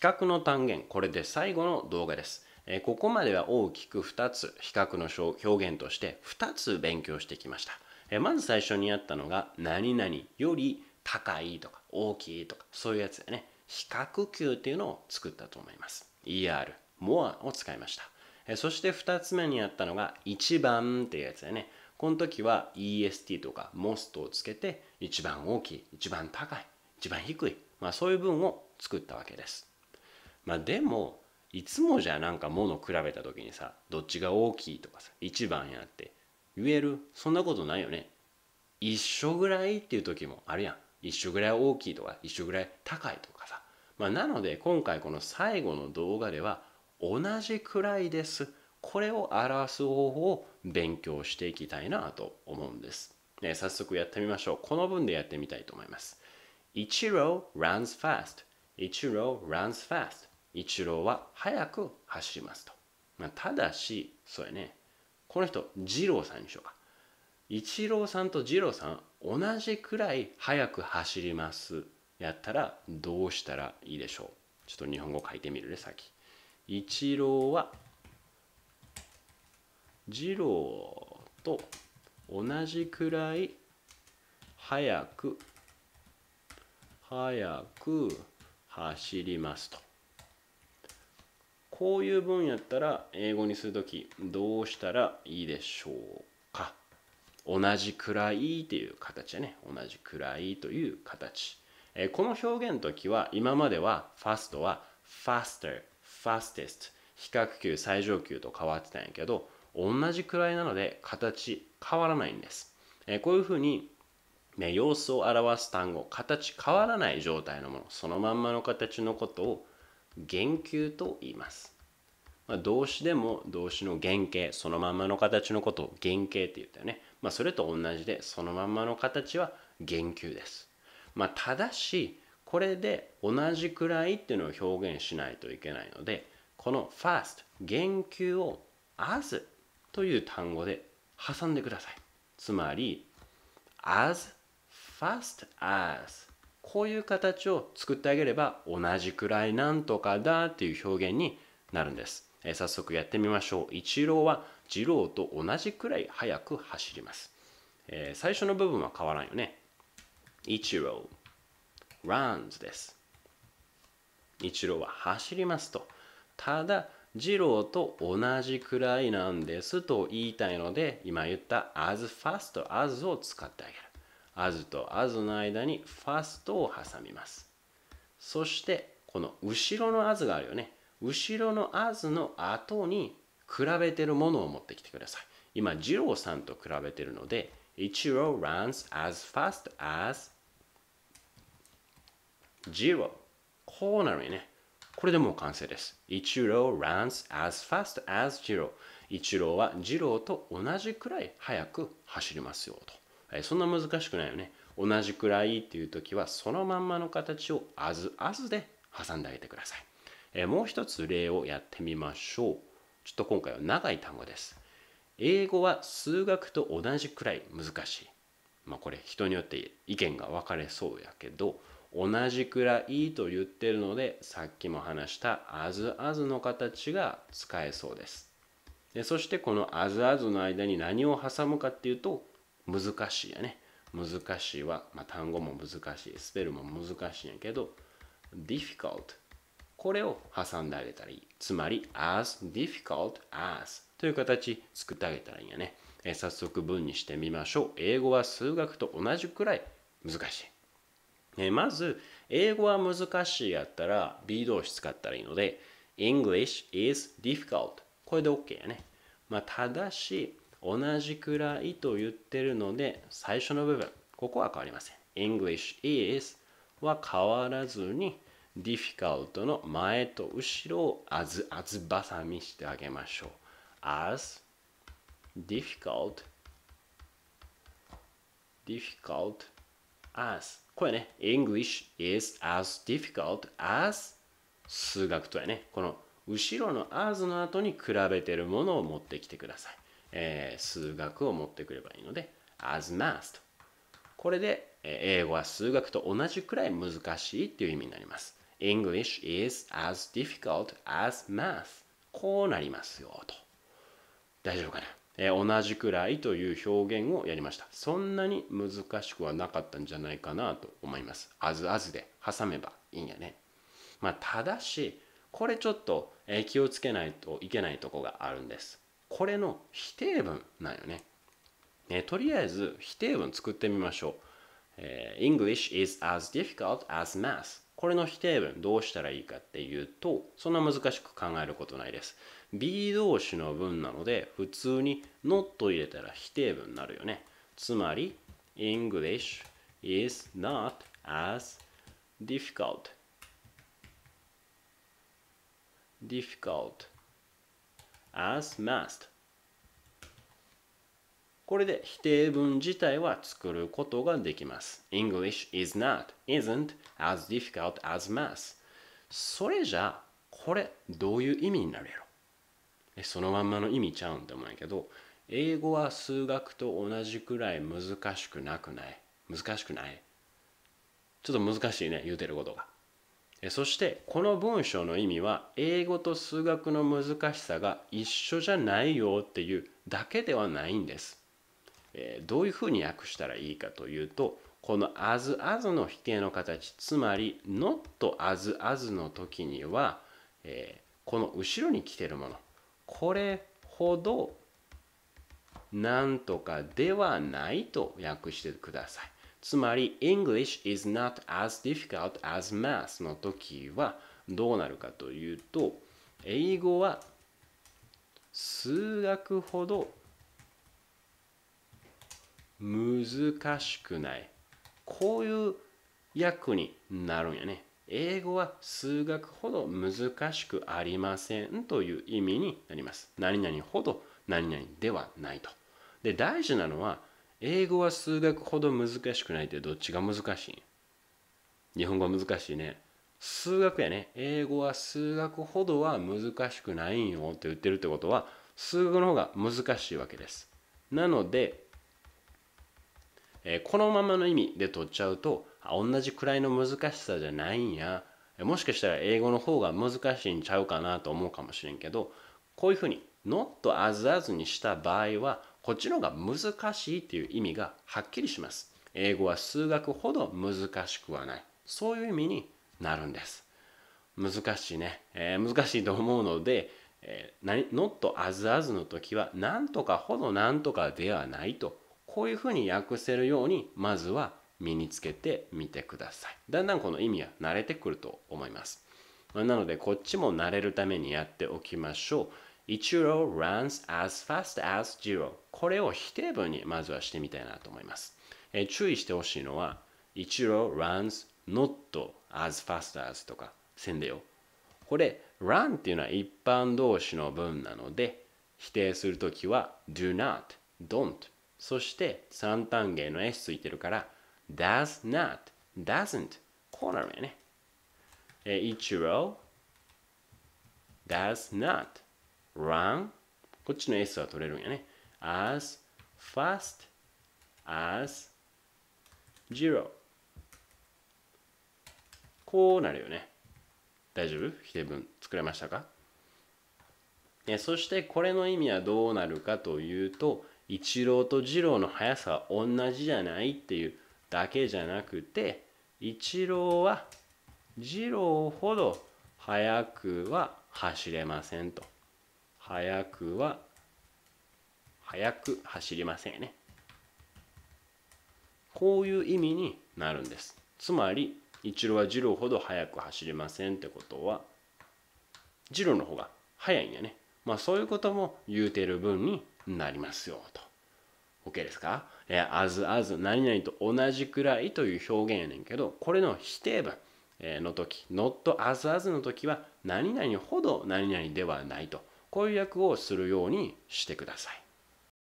比較の単元これで最後の動画です。ここまでは大きく2つ比較の表現として2つ勉強してきました。まず最初にやったのが何々より高いとか大きいとかそういうやつでね比較級っていうのを作ったと思います。ER、more を使いました。そして2つ目にやったのが1番っていうやつだね。この時は EST とか MOST をつけて一番大きい、一番高い、一番低い、まあ、そういう文を作ったわけです。まあでもいつもじゃなんか物比べた時にさどっちが大きいとかさ一番やって言えるそんなことないよね一緒ぐらいっていう時もあるやん一緒ぐらい大きいとか一緒ぐらい高いとかさまあなので今回この最後の動画では同じくらいですこれを表す方法を勉強していきたいなと思うんです、ね、早速やってみましょうこの文でやってみたいと思います一 c r o runs fast i r o runs fast 一郎は速く走りますと。まあ、ただし、そうやね、この人、二郎さんにしようか。一郎さんと二郎さん、同じくらい速く走ります。やったら、どうしたらいいでしょう。ちょっと日本語書いてみるね、さっき。一郎は、二郎と同じくらい速く、速く走りますと。こういう文やったら英語にする時どうしたらいいでしょうか同じくらいという形でね同じくらいという形、えー、この表現の時は今まではファストはファスターファスティスト比較級最上級と変わってたんやけど同じくらいなので形変わらないんです、えー、こういうふうにね、様子を表す単語形変わらない状態のものそのまんまの形のことを言及と言います。まあ、動詞でも動詞の原型そのまんまの形のことを原型って言ったよね。まあ、それと同じでそのまんまの形は言及です。まあ、ただしこれで同じくらいっていうのを表現しないといけないのでこの first 言及を as という単語で挟んでください。つまり as fast as こういう形を作ってあげれば同じくらいなんとかだっていう表現になるんです、えー、早速やってみましょう一郎は二郎と同じくらい速く走ります、えー、最初の部分は変わらんよね一郎 runs です一郎は走りますとただ二郎と同じくらいなんですと言いたいので今言った as fast as を使ってあげるアズとアズの間にファストを挟みます。そしてこの後ろのアズがあるよね。後ろのアズの後に比べてるものを持ってきてください。今、二郎さんと比べてるので、一郎 runs as fast as 二郎。こうなるよね。これでもう完成です。一郎 runs as fast as イチローは二郎と同じくらい速く走りますよと。そんな難しくないよね同じくらいっていう時はそのまんまの形を「あずあず」で挟んであげてください、えもう一つ例をやってみましょうちょっと今回は長い単語です英語は数学と同じくらい難しいまあこれ人によって意見が分かれそうやけど同じくらいと言ってるのでさっきも話した「あずあず」の形が使えそうですでそしてこの「あずあず」の間に何を挟むかっていうと難しいやね。難しいは、まあ、単語も難しい、スペルも難しいんやけど、difficult これを挟んであげたらいい。つまり、as difficult as という形作ってあげたらいいんやね。え早速文にしてみましょう。英語は数学と同じくらい難しい。えまず、英語は難しいやったら B 動詞使ったらいいので、English is difficult これで OK やね。まあ、ただし、同じくらいと言ってるので最初の部分ここは変わりません English is は変わらずに difficult の前と後ろをあずあずばさみしてあげましょう as difficult difficult as これね English is as difficult as 数学とはねこの後ろの as の後に比べてるものを持ってきてくださいえー、数学を持ってくればいいので as math とこれで、えー、英語は数学と同じくらい難しいっていう意味になります English is as difficult as math こうなりますよと大丈夫かな、えー、同じくらいという表現をやりましたそんなに難しくはなかったんじゃないかなと思います as as で挟めばいいんやねまあただしこれちょっと気をつけないといけないとこがあるんですこれの否定文なんよね。ねとりあえず否定文作ってみましょう。えー、English is as difficult as math これの否定文どうしたらいいかっていうとそんな難しく考えることないです B 動詞の文なので普通に not 入れたら否定文になるよねつまり English is not as difficult difficult as must これで否定文自体は作ることができます。English is not, isn't as difficult as math. それじゃ、これどういう意味になるやろえそのまんまの意味ちゃうんと思うんやけど、英語は数学と同じくらい難しくなくない難しくないちょっと難しいね、言うてることが。そしてこの文章の意味は英語と数学の難しさが一緒じゃないよっていうだけではないんです。どういうふうに訳したらいいかというとこの as as の否定の形つまり not as as の時には、えこの後ろに来てるものこれほどなんとかではないと訳してください。つまり English is not as difficult as math の時はどうなるかというと英語は数学ほど難しくないこういう訳になるんやね英語は数学ほど難しくありませんという意味になります何々ほど何々ではないとで大事なのは英語は数学ほど難しくないってどっちが難しい日本語難しいね。数学やね。英語は数学ほどは難しくないんよって言ってるってことは、数学の方が難しいわけです。なので、えー、このままの意味で取っちゃうと、同じくらいの難しさじゃないんや。もしかしたら英語の方が難しいんちゃうかなと思うかもしれんけど、こういうふうに not as as にした場合は、こっちの方が難しいっていう意味がはっきりします。英語は数学ほど難しくはない。そういう意味になるんです。難しいね。えー、難しいと思うので、えー、何、not as as の時は、何とかほどなんとかではないと、こういうふうに訳せるように、まずは身につけてみてください。だんだんこの意味は慣れてくると思います。なので、こっちも慣れるためにやっておきましょう。一 c r u n s as fast as z e r o これを否定文にまずはしてみたいなと思います、えー、注意してほしいのは一 c r u n s not as fast as とかせんでよこれ run っていうのは一般動詞の文なので否定するときは do not don't そして三単元の s ついてるから does not doesn't こうなるよね、えー、i does not run こっちの S は取れるんやね as fast as zero こうなるよね大丈夫否定文作れましたかそしてこれの意味はどうなるかというと一郎と二郎の速さは同じじゃないっていうだけじゃなくて一郎は二郎ほど速くは走れませんと。速くは速く走りませんよね。こういう意味になるんです。つまり、一郎は二郎ほど速く走りませんってことは、二郎の方が速いんやね。まあそういうことも言うてる分になりますよと。OK ですかえー、あず a 何々と同じくらいという表現やねんけど、これの否定文の時、not as, as の時は、何々ほど何々ではないと。こういう役をするようにしてください。